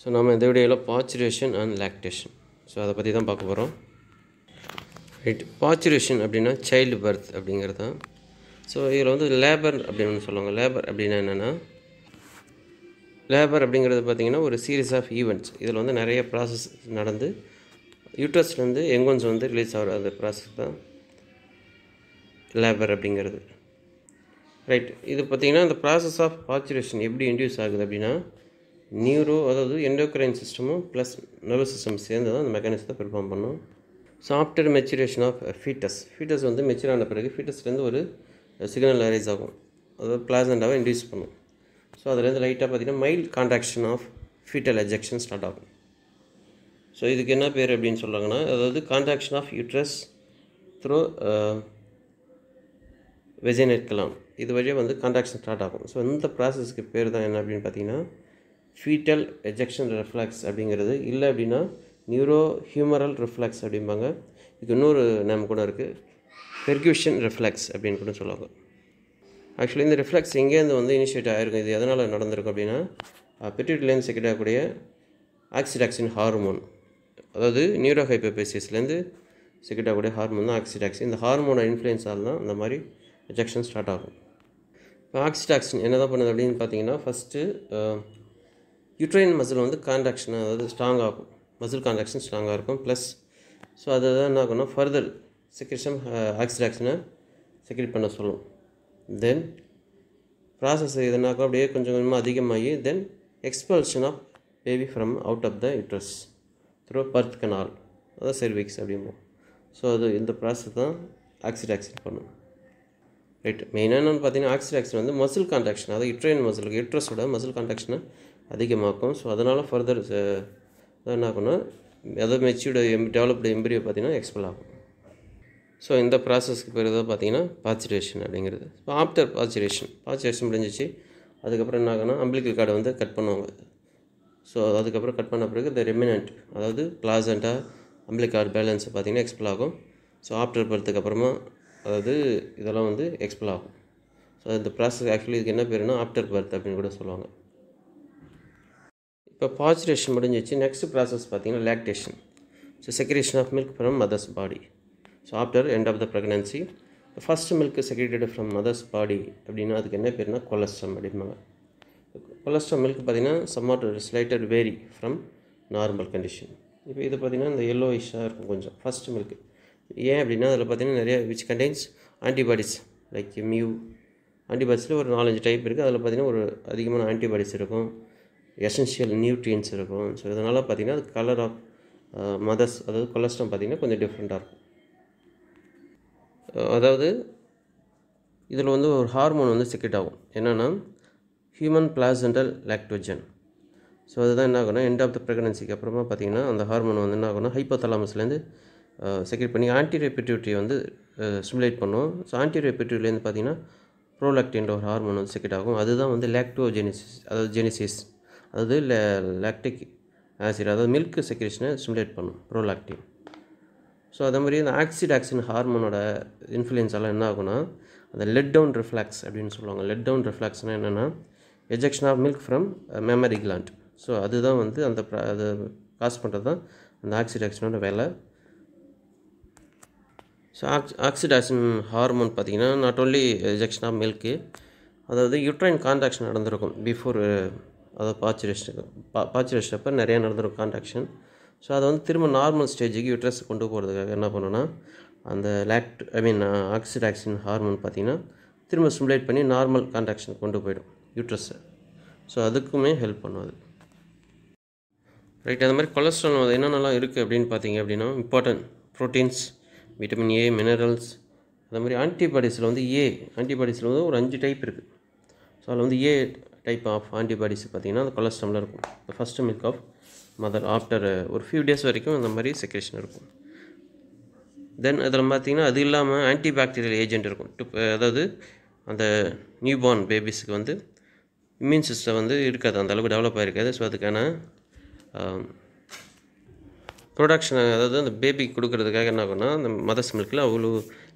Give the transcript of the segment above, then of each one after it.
so நம்ம இந்த வீடியோவில் பாச்சுரேஷன் அண்ட் லாக்டேஷன் ஸோ அதை பற்றி தான் பார்க்க போகிறோம் ரைட் பாச்சுரேஷன் அப்படின்னா சைல்டு பர்த் அப்படிங்கிறது தான் ஸோ இதில் வந்து லேபர் அப்படின்னு ஒன்று சொல்லுவாங்க லேபர் அப்படின்னா என்னென்னா லேபர் அப்படிங்கிறது பார்த்திங்கன்னா ஒரு சீரீஸ் ஆஃப் ஈவெண்ட்ஸ் இதில் வந்து நிறைய ப்ராசஸ் நடந்து வந்து எங்கொன்ஸ் வந்து ரிலீஸ் ஆகிற அந்த ப்ராசஸ் தான் லேபர் அப்படிங்கிறது ரைட் இது பார்த்திங்கன்னா அந்த ப்ராசஸ் ஆஃப் பாச்சுரேஷன் எப்படி இன்டியூஸ் ஆகுது அப்படின்னா நியூரோ அதாவது எண்டோக்ரைன் சிஸ்டமும் ப்ளஸ் நர்வஸ் சிஸ்டம் சேர்ந்து தான் அந்த மெக்கானிசத்தை பெர்ஃபார்ம் பண்ணும் so after maturation of foetus foetus வந்து மெச்சூர் ஆன பிறகு ஃபீட்டஸ்லேருந்து ஒரு சிக்னல் அரேஸ் ஆகும் அதாவது பிளாசண்டாக இன்ட்யூஸ் பண்ணும் ஸோ அதுலேருந்து லைட்டாக பார்த்திங்கன்னா mild contraction of foetal ejection start ஆகும் ஸோ இதுக்கு என்ன பேர் அப்படின்னு சொல்கிறாங்கன்னா அதாவது contraction of uterus through vaginal கலாம் இது வழியாக வந்து கான்ட்ராக்ஷன் ஸ்டார்ட் ஆகும் ஸோ இந்த ப்ராசஸ்க்கு பேர் தான் என்ன அப்படின்னு பார்த்தீங்கன்னா ஃபீட்டல் எஜெக்ஷன் ரிஃப்ளெக்ஸ் அப்படிங்கிறது இல்லை அப்படின்னா நியூரோ ஹியூமரல் ரிஃப்ளாக்ஸ் அப்படிம்பாங்க இதுக்கு இன்னொரு நேம் கூட இருக்குது பெர்க்யூஷன் ரிஃப்ளாக்ஸ் அப்படின்னு கூட சொல்லுவாங்க ஆக்சுவலி இந்த ரிஃப்ளாக்ஸ் எங்கேருந்து வந்து இனிஷியேட் ஆகிருக்கும் இது எதனால் நடந்திருக்கும் அப்படின்னா பெட்ரிட்லேருந்து செக்ரெட் ஆகக்கூடிய ஆக்சிடாக்சின் ஹார்மோன் அதாவது நியூரோஹைப்பபேசிஸ்லேருந்து செக்ரெட் கூடிய ஹார்மோன் தான் ஆக்சிடாக்சின் இந்த ஹார்மோனை இன்ஃப்ளூயன்ஸால் தான் இந்த மாதிரி எஜெக்ஷன் ஸ்டார்ட் ஆகும் இப்போ ஆக்சிடாக்சின் என்ன தான் பண்ணுது அப்படின்னு பார்த்தீங்கன்னா ஃபஸ்ட்டு யூட்ரைன் மசில் வந்து கான்ட்ராக்ஷன் அதாவது ஸ்ட்ராங் ஆகும் மசில் கான்ட்ராக்ஷன் ஸ்ட்ராங்காக இருக்கும் ப்ளஸ் ஸோ அதை தான் என்ன ஆகும்னா ஃபர்தர் செக்ரேஷன் ஆக்சிடாக்ஷனை செக்ரேட் பண்ண சொல்லும் தென் ப்ராசஸ் எதுனாக்கா அப்படியே கொஞ்சம் கொஞ்சமாக அதிகமாகி then expulsion of baby from out of the uterus through birth canal அதான் செர்விக்ஸ் அப்படிம்போம் ஸோ அது இந்த ப்ராசஸ் தான் ஆக்சிடாக்சின் பண்ணும் ரைட் மெயினாக என்னென்னு பார்த்தீங்கன்னா ஆக்சிடாக்சின் வந்து மசில் கான்ட்ராக்ஷன் அதாவது யுட்ரைன் மசிலுக்கு யுட்ரஸோட மசில் கான்ட்ராக்ஷனை அதிகமாக்கும் ஸோ அதனால் ஃபர்தர் என்ன ஆகும்னா அதாவது மெச்சூர்டு எம் டெவலப்டு எம்பிரியோ பார்த்திங்கன்னா எக்ஸ்பெல் ஆகும் ஸோ இந்த ப்ராசஸ்க்கு பேர் தான் பார்த்திங்கன்னா பாச்சுரேஷன் அப்படிங்கிறது ஸோ ஆஃப்டர் பாச்சுரேஷன் பாச்சுரேஷன் முடிஞ்சிச்சு அதுக்கப்புறம் என்ன ஆகும்னா அம்பிளிக்கல் கார்டை வந்து கட் பண்ணுவாங்க ஸோ அதுக்கப்புறம் கட் பண்ண பிறகு இந்த ரெமினன்ட் அதாவது பிளாசண்ட்டாக அம்பிளிக் கார்டு பேலன்ஸை பார்த்திங்கன்னா எக்ஸ்பிள் ஆகும் ஸோ ஆஃப்டர் பர்த்துக்கு அப்புறமா அதாவது இதெல்லாம் வந்து எக்ஸ்பிள் ஆகும் ஸோ இந்த ப்ராசஸ் ஆக்சுவலி இதுக்கு என்ன பேருனா ஆஃப்டர் பர்த் அப்படின்னு கூட சொல்லுவாங்க இப்போ பாச்சுரேஷன் முடிஞ்சிச்சு நெக்ஸ்ட் ப்ராசஸ் பார்த்திங்கன்னா lactation so secretion of milk from mother's body so after end of the pregnancy first milk secreted from mother's body அப்படின்னா அதுக்கு என்ன பேர்னா கொலஸ்ட்ரம் அப்படிம்பாங்க கொலஸ்ட்ரம் மில்க் பார்த்திங்கன்னா somewhat slightly vary from normal condition இப்போ இது பார்த்திங்கன்னா இந்த எல்லோயிஷாக இருக்கும் கொஞ்சம் ஃபஸ்ட் மில்க் ஏன் அப்படின்னா அதில் பார்த்திங்கன்னா நிறைய which contains antibodies like mu ஆன்டிபாடிஸில் ஒரு நாலஞ்சு டைப் இருக்குது அதில் பார்த்திங்கன்னா ஒரு அதிகமான ஆன்டிபாடிஸ் இருக்கும் எசென்ஷியல் நியூட்ரியன்ஸ் இருக்கும் ஸோ இதனால் பார்த்திங்கன்னா அது கலர் ஆஃப் மதர்ஸ் அதாவது கொலஸ்ட்ரம் பார்த்திங்கன்னா கொஞ்சம் டிஃப்ரெண்ட்டாக இருக்கும் அதாவது இதில் வந்து ஒரு ஹார்மோன் வந்து செக்ரெட் ஆகும் என்னென்னா ஹியூமன் பிளாசென்டல் லாக்டோஜன் ஸோ அதுதான் என்ன ஆகும்னா எண்ட் ஆஃப் த ப்ரெக்னன்சிக்கு அப்புறமா பார்த்திங்கன்னா அந்த ஹார்மோன் வந்து என்ன ஆகும்னா ஹைப்போதலாமஸ்லேருந்து செக்ரெட் பண்ணி ஆன்டி ரெப்பிட்டிவிட்டி வந்து ஸ்டிமுலேட் பண்ணுவோம் ஸோ ஆன்டி ரெப்பிட்டிவிட்டிலேருந்து பார்த்திங்கன்னா ப்ரோலாக்டின்ற ஒரு ஹார்மோன் வந்து செக்ரெட் ஆகும் அதுதான் வந்து லாக்டோஜெனிசிஸ் அதாவது ஜெனிசிஸ் அதாவது லாக்டிக் ஆசிட் அதாவது மில்க் செக்ரேஷனை ஸ்டிமுலேட் பண்ணும் ப்ரோலாக்டின் ஸோ அதே மாதிரி இந்த ஆக்சிட் ஆக்சின் ஹார்மோனோட இன்ஃப்ளூயன்ஸெல்லாம் என்ன ஆகுனா அந்த லெட் டவுன் ரிஃப்ளாக்ஸ் அப்படின்னு சொல்லுவாங்க லெட் டவுன் ரிஃப்ளாக்ஸ்னால் என்னென்னா ejection of milk from mammary gland so அதுதான் வந்து அந்த அது காஸ் பண்ணுறது தான் அந்த ஆக்சிட் ஆக்சினோட வேலை ஸோ ஆக்ஸ் ஆக்சின் ஹார்மோன் பார்த்திங்கன்னா not only ejection of milk அதாவது யூட்ரைன் கான்ட்ராக்ஷன் நடந்திருக்கும் பிஃபோர் அதை பாய்ச்சி பா பாய்ச்சி வச்சிட்டப்ப நிறையா நடந்துடும் கான்ட்ராக்ஷன் ஸோ அதை வந்து திரும்ப நார்மல் ஸ்டேஜுக்கு யூட்ரஸ் கொண்டு போகிறதுக்காக என்ன பண்ணுன்னா அந்த லேக்ட் ஐ மீன் ஆக்சிடாக்சின் ஹார்மோன் பார்த்திங்கன்னா திரும்ப சிமுலேட் பண்ணி நார்மல் கான்ட்ராக்ஷன் கொண்டு போயிடும் யூட்ரஸை ஸோ அதுக்குமே ஹெல்ப் பண்ணும் அது ரைட் அது மாதிரி கொலஸ்ட்ரால் அது என்னென்னலாம் இருக்குது அப்படின்னு பார்த்தீங்க அப்படின்னா important proteins vitamin A minerals அதே மாதிரி ஆன்டிபாடிஸில் வந்து ஏ ஆன்டிபாடிஸில் வந்து ஒரு அஞ்சு டைப் இருக்குது ஸோ அதில் வந்து ஏ டைப் ஆஃப் ஆன்டிபாடிஸ் பார்த்திங்கன்னா அந்த கொலஸ்ட்ரமில் இருக்கும் இந்த first milk of mother after ஒரு ஃபியூ டேஸ் வரைக்கும் அந்த மாதிரி செக்ரேஷன் இருக்கும் தென் அதில் பார்த்திங்கன்னா அது இல்லாமல் பாக்டீரியல் ஏஜென்ட் இருக்கும் டு uh, அதாவது அந்த நியூபார்ன் பேபிஸுக்கு வந்து இம்யூன் சிஸ்டம் வந்து இருக்காது அந்த அளவுக்கு டெவலப் ஆகிருக்காது ஸோ அதுக்கான ப்ரொடக்ஷன் um, அதாவது அந்த பேபிக்கு கொடுக்குறதுக்காக என்ன ஆகும்னா அந்த மதர்ஸ் மில்கில் அவ்வளோ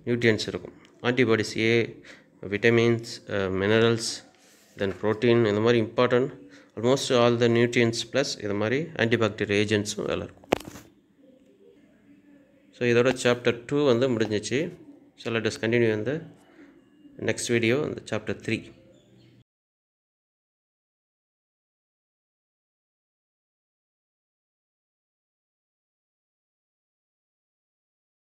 நியூட்ரியன்ஸ் இருக்கும் antibodies A vitamins minerals then protein இந்த மாதிரி important almost all the nutrients plus இது மாதிரி ஆன்டிபாக்டீரியா ஏஜென்ட்ஸும் வேலை இருக்கும் ஸோ இதோட சாப்டர் டூ வந்து முடிஞ்சிச்சு ஸோ லெட் இஸ் கண்டினியூ வந்து நெக்ஸ்ட் வீடியோ இந்த சாப்டர் த்ரீ